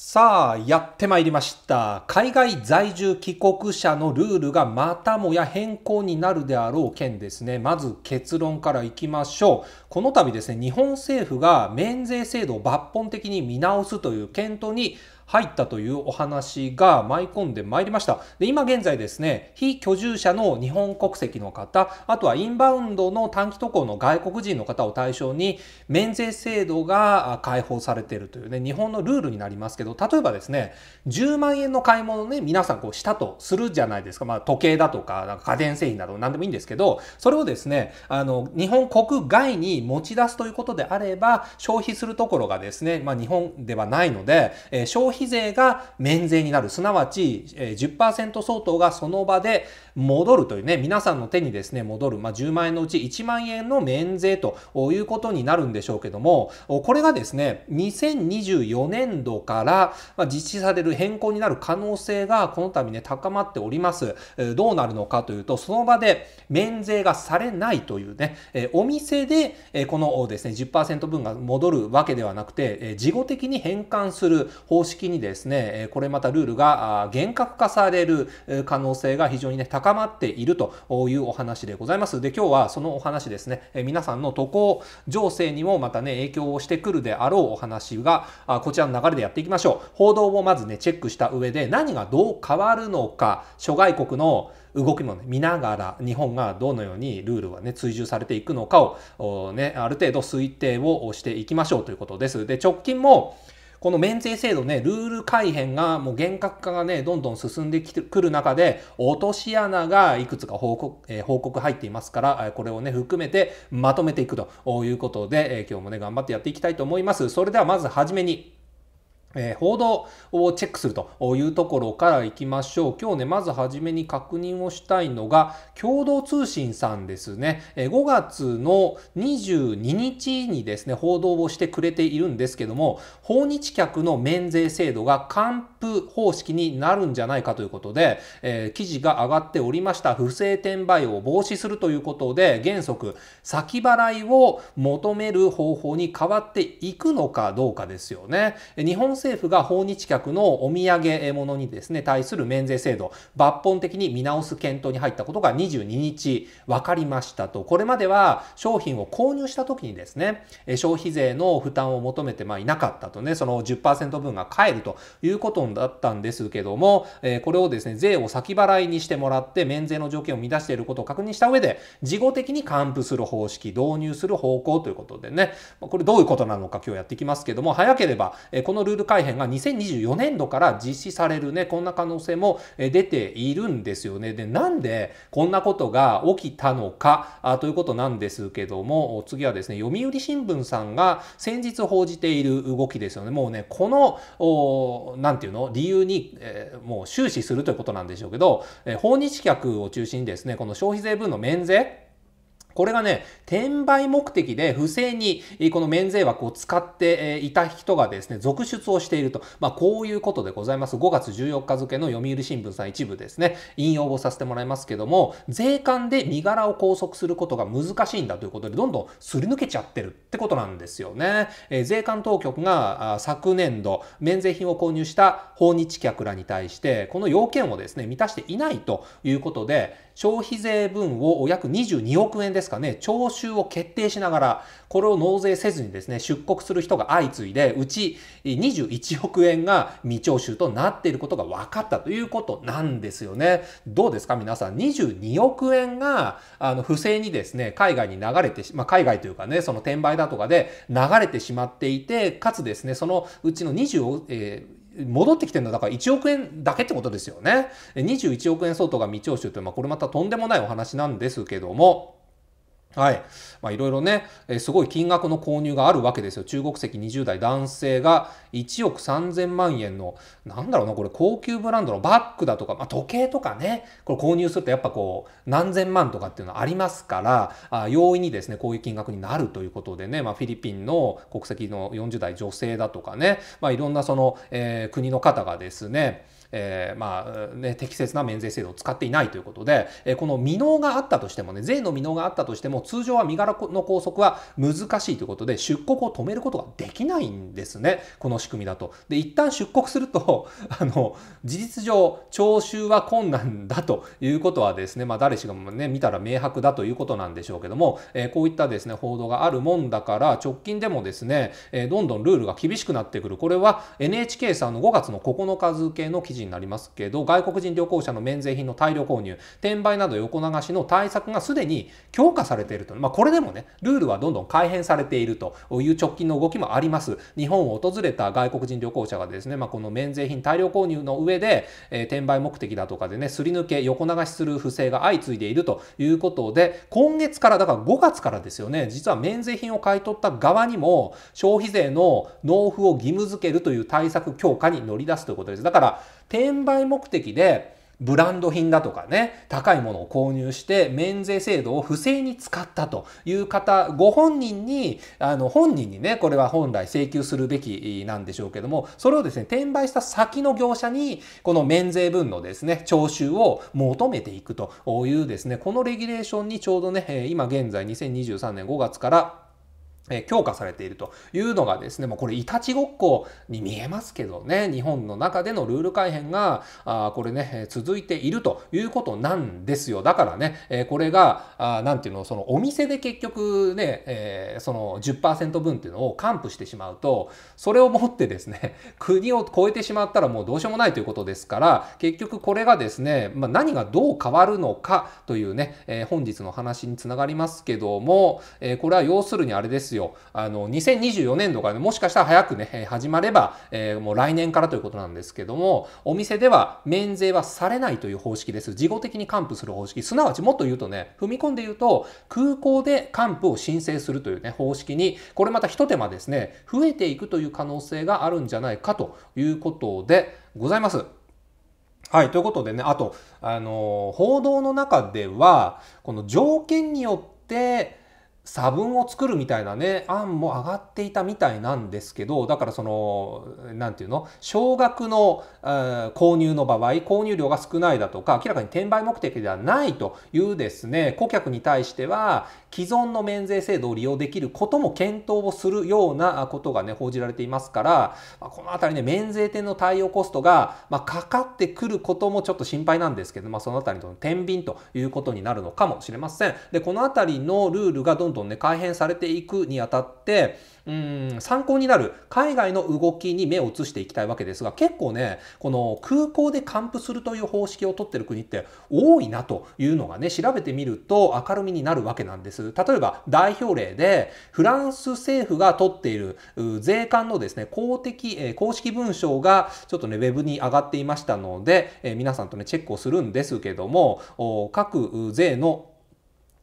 さあ、やってまいりました。海外在住帰国者のルールがまたもや変更になるであろう件ですね。まず結論からいきましょう。この度ですね、日本政府が免税制度を抜本的に見直すという検討に入ったというお話が舞い込んでまいりました。で今現在ですね、非居住者の日本国籍の方、あとはインバウンドの短期渡航の外国人の方を対象に、免税制度が開放されているというね、日本のルールになりますけど、例えばですね、10万円の買い物ね、皆さんこうしたとするじゃないですか。まあ、時計だとか、なんか家電製品など何でもいいんですけど、それをですね、あの、日本国外に持ち出すということであれば、消費するところがですね、まあ、日本ではないので、えー、消費費税が免税になる。すなわち、10%相当がその場で戻るというね、皆さんの手にですね、戻る。まあ、10万円のうち1万円の免税ということになるんでしょうけども、これがですね、2024年度から実施される変更になる可能性がこの度ね、高まっております。どうなるのかというと、その場で免税がされないというね、お店でこのですね、10%分が戻るわけではなくて、事後的に変換する方式にですね、これまたルールが厳格化される可能性が非常にね、高まっているというお話でございます。で、今日はそのお話ですね、皆さんの渡航情勢にもまたね、影響をしてくるであろうお話が、こちらの流れでやっていきましょう。報道をまずね、チェックした上で何がどう変わるのか、諸外国の動きも、ね、見ながら日本がどのようにルールはね追従されていくのかを、ね、ある程度推定をしていきましょうということです。で直近もこの免税制度ね、ルール改変がもう厳格化がね、どんどん進んできてくる中で、落とし穴がいくつか報告、えー、報告入っていますから、これをね、含めてまとめていくということで、えー、今日もね、頑張ってやっていきたいと思います。それではまずはじめに、え報道をチェックするというところからいきましょう。今日ね、まずはじめに確認をしたいのが、共同通信さんですね。5月の22日にですね、報道をしてくれているんですけども、訪日客の免税制度が還付方式になるんじゃないかということで、えー、記事が上がっておりました。不正転売を防止するということで、原則、先払いを求める方法に変わっていくのかどうかですよね。日本政府が訪日客のお土産物にですね、対する免税制度、抜本的に見直す検討に入ったことが22日分かりましたと。これまでは商品を購入した時にですね、消費税の負担を求めてまいなかったとね、その10%分が返るということだったんですけども、これをですね、税を先払いにしてもらって免税の条件を満たしていることを確認した上で、事後的に還付する方式、導入する方向ということでね、これどういうことなのか今日やっていきますけども、早ければ、このルール改編が2024年度から実施されるね、こんな可能性も出ているんですよね。で、なんでこんなことが起きたのかということなんですけども、次はですね、読売新聞さんが先日報じている動きですよね。もうね、この、なんていうの、理由に、えー、もう終始するということなんでしょうけど、えー、訪日客を中心にですね、この消費税分の免税、これがね、転売目的で不正にこの免税枠を使っていた人がですね、続出をしていると。まあ、こういうことでございます。5月14日付の読売新聞さん一部ですね、引用をさせてもらいますけども、税関で身柄を拘束することが難しいんだということで、どんどんすり抜けちゃってるってことなんですよね。え税関当局が昨年度、免税品を購入した訪日客らに対して、この要件をですね、満たしていないということで、消費税分を約22億円ですかね、徴収を決定しながら、これを納税せずにですね、出国する人が相次いで、うち21億円が未徴収となっていることが分かったということなんですよね。どうですか皆さん、22億円が、あの、不正にですね、海外に流れて、まあ、海外というかね、その転売だとかで流れてしまっていて、かつですね、そのうちの20、えー戻ってきてるのだから1億円だけってことですよね。21億円相当が未徴収という、まあ、これまたとんでもないお話なんですけども、はい。まあ、いろいろね、えすごい金額の購入があるわけですよ。中国籍20代男性が1億3000万円の、なんだろうな、これ高級ブランドのバッグだとか、まあ、時計とかね、これ購入するとやっぱこう、何千万とかっていうのはありますから、あ容易にですね、こういう金額になるということでね、まあ、フィリピンの国籍の40代女性だとかね、まあ、いろんなその、えー、国の方がですね、えー、まあ、ね、適切な免税制度を使っていないということで、えこの未納があったとしてもね、税の未納があったとしても、通常は身柄の拘束は難しいということで、出国を止めることができないんですね、この仕組みだと。で、一旦出国すると、あの、事実上、徴収は困難だということはですね、まあ、誰しがもね、見たら明白だということなんでしょうけども、えこういったですね、報道があるもんだから、直近でもですね、えどんどんルールが厳しくなってくる。これは NHK さんの5月の9日付の記事になりますけど外国人旅行者の免税品の大量購入転売など横流しの対策がすでに強化されていると、まあ、これでもねルールはどんどん改変されているという直近の動きもあります日本を訪れた外国人旅行者がですね、まあ、この免税品大量購入の上で、えー、転売目的だとかでねすり抜け横流しする不正が相次いでいるということで今月からだから5月からですよね実は免税品を買い取った側にも消費税の納付を義務付けるという対策強化に乗り出すということですだから転売目的でブランド品だとかね、高いものを購入して免税制度を不正に使ったという方、ご本人に、あの、本人にね、これは本来請求するべきなんでしょうけども、それをですね、転売した先の業者に、この免税分のですね、徴収を求めていくというですね、このレギュレーションにちょうどね、今現在2023年5月から強化されているというのがですね、もうこれいたちごっこに見えますけどね、日本の中でのルール改変が、あこれね、続いているということなんですよ。だからね、えこれが、あなんていうの、そのお店で結局ね、えー、その10%分っていうのを還付してしまうと、それをもってですね、国を超えてしまったらもうどうしようもないということですから、結局これがですね、まあ、何がどう変わるのかというね、えー、本日の話につながりますけども、えー、これは要するにあれですよ、よ。あの、2024年度からね、もしかしたら早くね、始まれば、えー、もう来年からということなんですけども、お店では免税はされないという方式です。事後的に還付する方式。すなわちもっと言うとね、踏み込んで言うと、空港で還付を申請するというね、方式に、これまた一手間ですね、増えていくという可能性があるんじゃないかということでございます。はい。ということでね、あと、あのー、報道の中では、この条件によって、差分を作るみたいなね案も上がっていたみたいなんですけどだからその何て言うの少額の、購入の場合購入量が少ないだとか明らかに転売目的ではないというですね顧客に対しては既存の免税制度を利用できることも検討をするようなことがね報じられていますから、まこの辺りね免税店の対応コストが、まかかってくることもちょっと心配なんですけど、まあ、その辺りの天秤ということになるのかもしれません。でこの辺りのルールがどんどんどんね改変されていくにあたってうん参考になる海外の動きに目を移していきたいわけですが結構ねこの空港で還付するという方式を取ってる国って多いなというのがね調べてみると明るみになるわけなんです例えば代表例でフランス政府が取っている税関のですね公的、え公式文書がちょっとねウェブに上がっていましたので、え皆さんとねチェックをするんですけども各税の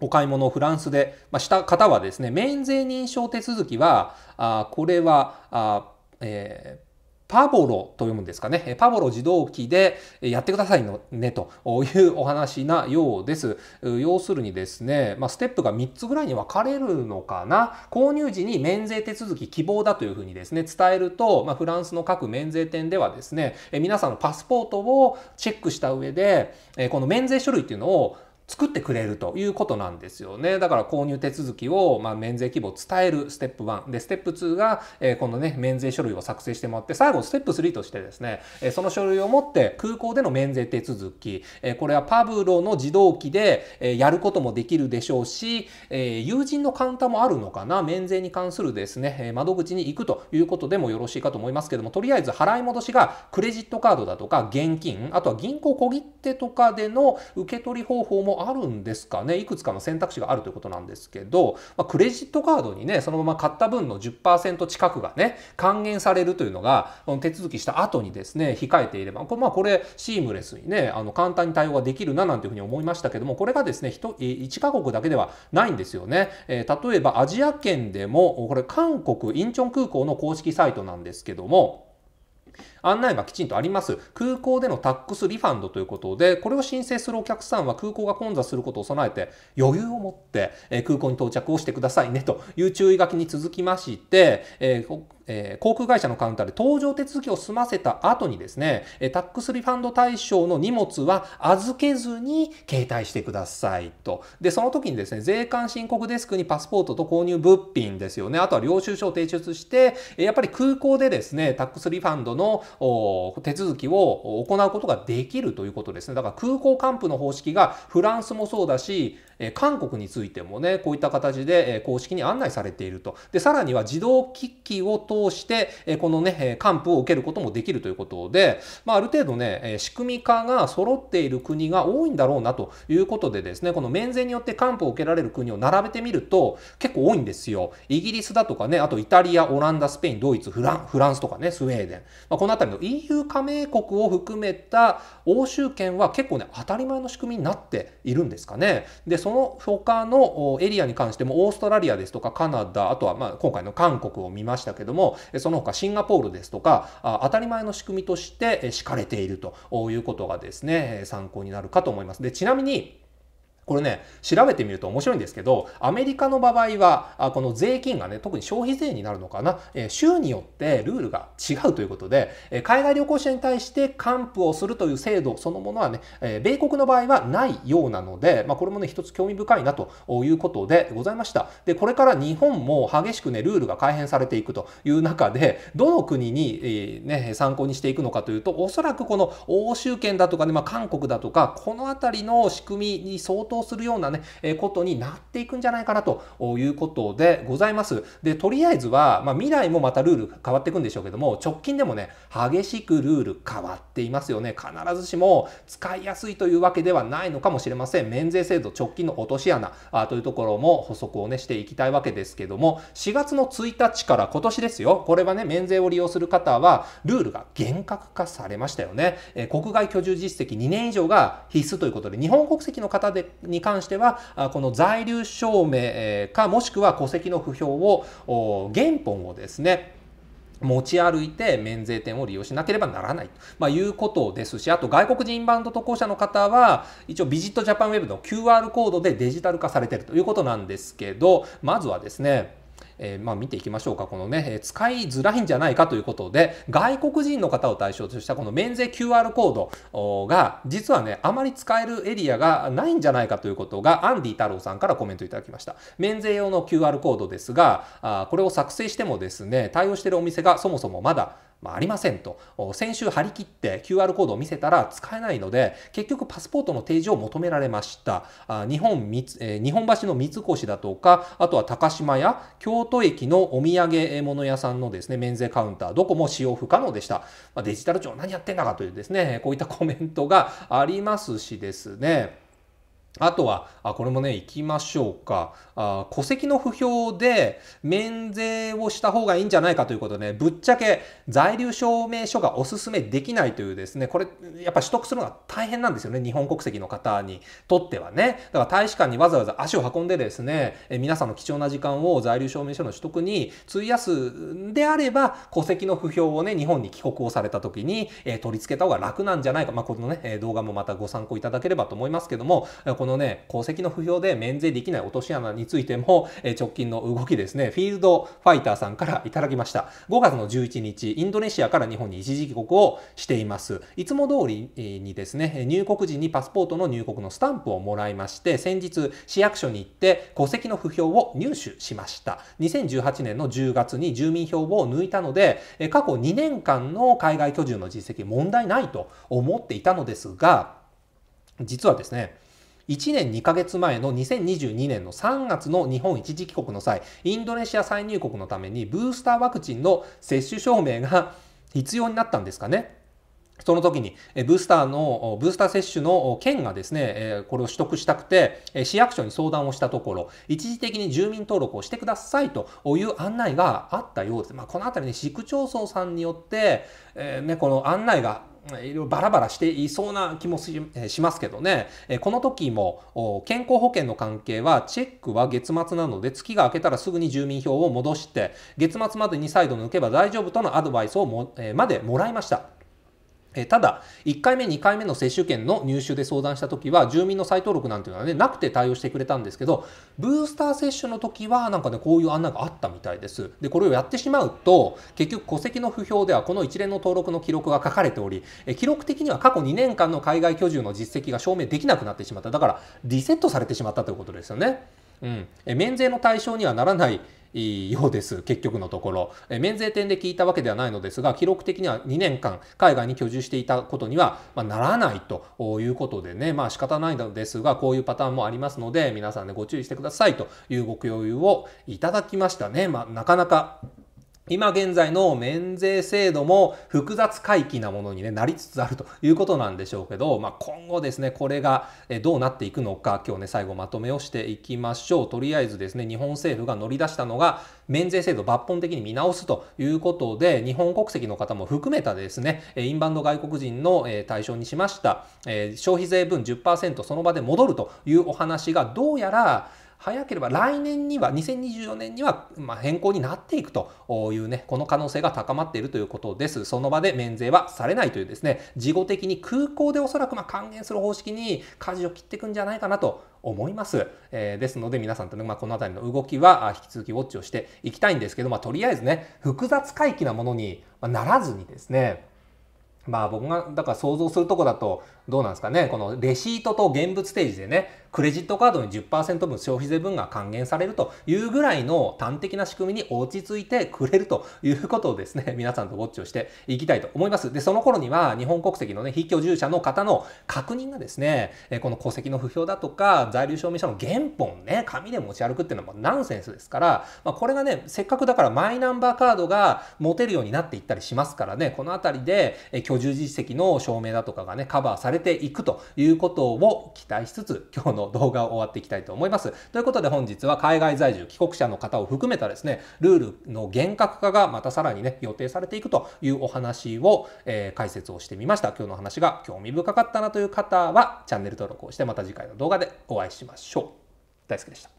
お買い物をフランスで、まあ、した方はですね、免税認証手続きは、あこれは、あえーパボロと読むんですかね。パボロ自動機でやってくださいのね、というお話なようです。要するにですね、まあ、ステップが3つぐらいに分かれるのかな。購入時に免税手続き希望だというふうにですね、伝えると、まあ、フランスの各免税店ではですね、皆さんのパスポートをチェックした上で、この免税書類っていうのを作ってくれるということなんですよね。だから購入手続きを、まあ、免税規模を伝えるステップ1。で、ステップ2が、えー、このね、免税書類を作成してもらって、最後ステップ3としてですね、えー、その書類を持って空港での免税手続き、えー、これはパブロの自動機で、えー、やることもできるでしょうし、えー、友人のカウンターもあるのかな、免税に関するですね、え窓口に行くということでもよろしいかと思いますけども、とりあえず払い戻しがクレジットカードだとか現金、あとは銀行小切手とかでの受け取り方法もあるんですかねいくつかの選択肢があるということなんですけど、まあ、クレジットカードにねそのまま買った分の10%近くがね還元されるというのが手続きした後にですね控えていればこれ,、まあ、これシームレスにねあの簡単に対応ができるななんていうふうに思いましたけどもこれがですね 1, 1カ国だけではないんですよね、えー、例えばアジア圏でもこれ韓国インチョン空港の公式サイトなんですけども案内がきちんとあります。空港でのタックスリファンドということで、これを申請するお客さんは空港が混雑することを備えて、余裕を持って空港に到着をしてくださいねという注意書きに続きまして、えーえー、航空会社のカウンターで搭乗手続きを済ませた後にですね、タックスリファンド対象の荷物は預けずに携帯してくださいと。で、その時にですね、税関申告デスクにパスポートと購入物品ですよね。あとは領収書を提出して、やっぱり空港でですね、タックスリファンドの手続きを行うことができるということですね。だから空港還付の方式がフランスもそうだし、韓国についてもね、こういった形で公式に案内されていると。で、さらには自動機器を通して、このね、還付を受けることもできるということで、まあ、ある程度ね、仕組み化が揃っている国が多いんだろうなということでですね、この免税によって還付を受けられる国を並べてみると結構多いんですよ。イギリスだとかね、あとイタリア、オランダ、スペイン、ドイツ、フランフランスとかね、スウェーデン。まあ、この辺り辺の EU 加盟国を含めた欧州圏は結構ね当たり前の仕組みになっているんですかね。でその他のエリアに関してもオーストラリアですとかカナダあとはまあ今回の韓国を見ましたけどもその他シンガポールですとか当たり前の仕組みとして敷かれているということがですね参考になるかと思います。でちなみにこれね、調べてみると面白いんですけど、アメリカの場合は、この税金がね、特に消費税になるのかな、州によってルールが違うということで、海外旅行者に対して還付をするという制度そのものはね、米国の場合はないようなので、まあ、これもね、一つ興味深いなということでございました。で、これから日本も激しくね、ルールが改変されていくという中で、どの国に、ね、参考にしていくのかというと、おそらくこの欧州圏だとかね、まあ、韓国だとか、この辺りの仕組みに相当闘するようなね、えことになっていくんじゃないかなということでございます。で、とりあえずは、まあ、未来もまたルール変わっていくんでしょうけども、直近でもね、激しくルール変わっていますよね。必ずしも使いやすいというわけではないのかもしれません。免税制度直近の落とし穴あというところも補足をね、していきたいわけですけども、4月の1日から今年ですよ、これはね、免税を利用する方は、ルールが厳格化されましたよね。えー、国外居住実績2年以上が必須ということで、日本国籍の方でに関してはこの在留証明かもしくは戸籍の不評を原本をですね持ち歩いて免税店を利用しなければならないと、まあ、いうことですし、あと外国人インバウンド渡航者の方は、一応ビジットジャパンウェブの QR コードでデジタル化されているということなんですけど、まずはですね、えー、まあ、見ていきましょうかこのね使いづらいんじゃないかということで外国人の方を対象としたこの免税 QR コードが実はねあまり使えるエリアがないんじゃないかということがアンディ太郎さんからコメントいただきました免税用の QR コードですがあこれを作成してもですね対応してるお店がそもそもまだまあ、ありませんと。先週張り切って QR コードを見せたら使えないので、結局パスポートの提示を求められました。あ日本三、えー、日本橋の三越だとか、あとは高島屋、京都駅のお土産物屋さんのですね、免税カウンター、どこも使用不可能でした。まあ、デジタル庁何やってんだかというですね、こういったコメントがありますしですね。あとは、あこれもね、行きましょうかあ。戸籍の不評で免税をした方がいいんじゃないかということで、ね、ぶっちゃけ在留証明書がおすすめできないというですね、これ、やっぱ取得するのが大変なんですよね、日本国籍の方にとってはね。だから大使館にわざわざ足を運んでですね、え皆さんの貴重な時間を在留証明書の取得に費やすんであれば、戸籍の不評をね、日本に帰国をされた時に、え取り付けた方が楽なんじゃないか。まあ、このね、動画もまたご参考いただければと思いますけども、このね、功績の不評で免税できない落とし穴についても、え直近の動きですね、フィールドファイターさんからいただきました。5月の11日、インドネシアから日本に一時帰国をしています。いつも通りにですね、入国時にパスポートの入国のスタンプをもらいまして、先日市役所に行って戸籍の不評を入手しました。2018年の10月に住民票を抜いたので、過去2年間の海外居住の実績問題ないと思っていたのですが、実はですね、1年2ヶ月前の2022年の3月の日本一時帰国の際、インドネシア再入国のためにブースターワクチンの接種証明が必要になったんですかね。その時に、ブースターの、ブースター接種の県がですね、これを取得したくて、市役所に相談をしたところ、一時的に住民登録をしてくださいという案内があったようです。まあ、このあたりね、市区町村さんによって、えー、ね、この案内がいろバラバラしていそうな気もしますけどね、この時も健康保険の関係はチェックは月末なので月が明けたらすぐに住民票を戻して月末までに再度抜けば大丈夫とのアドバイスをも、えまでもらいました。ただ、1回目、2回目の接種券の入手で相談したときは、住民の再登録なんていうのはね、なくて対応してくれたんですけど、ブースター接種のときは、なんかね、こういう案内があったみたいです。で、これをやってしまうと、結局、戸籍の不評では、この一連の登録の記録が書かれており、記録的には過去2年間の海外居住の実績が証明できなくなってしまった。だから、リセットされてしまったということですよね。うん、免税の対象にはならないようです結局のところ、え免税店で聞いたわけではないのですが記録的には2年間海外に居住していたことには、まならないということでねまあ仕方ないのですがこういうパターンもありますので皆さんで、ね、ご注意してくださいというご共有をいただきましたね、まあ、なかなか今現在の免税制度も複雑回帰なものに、なりつつあるということなんでしょうけど、まあ、今後ですね、これがどうなっていくのか、今日ね、最後まとめをしていきましょう。とりあえずですね、日本政府が乗り出したのが、免税制度抜本的に見直すということで、日本国籍の方も含めたですね、インバウンド外国人の対象にしました、消費税分10%その場で戻るというお話が、どうやら、早ければ来年には、2024年には、ま変更になっていくというね、この可能性が高まっているということです。その場で免税はされないというですね、事後的に空港でおそらくま還元する方式に舵を切っていくんじゃないかなと思います。えー、ですので皆さんとね、まあ、この辺りの動きは引き続きウォッチをしていきたいんですけど、まあ、とりあえずね、複雑回帰なものにならずにですね、まあ僕がだから想像するとこだとどうなんですかねこのレシートと現物ステージでねクレジットカードに10%分消費税分が還元されるというぐらいの端的な仕組みに落ち着いてくれるということをですね、皆さんとウォッチをしていきたいと思います。で、その頃には日本国籍のね、非居住者の方の確認がですね、この戸籍の不評だとか、在留証明書の原本ね、紙で持ち歩くっていうのはナンセンスですから、まあ、これがね、せっかくだからマイナンバーカードが持てるようになっていったりしますからね、この辺りで居住実績の証明だとかがね、カバーされていくということを期待しつつ、今日の動画を終わっていきたいと思います。ということで本日は海外在住帰国者の方を含めたですね、ルールの厳格化がまたさらにね、予定されていくというお話を、えー、解説をしてみました。今日の話が興味深かったなという方はチャンネル登録をしてまた次回の動画でお会いしましょう。大好きでした。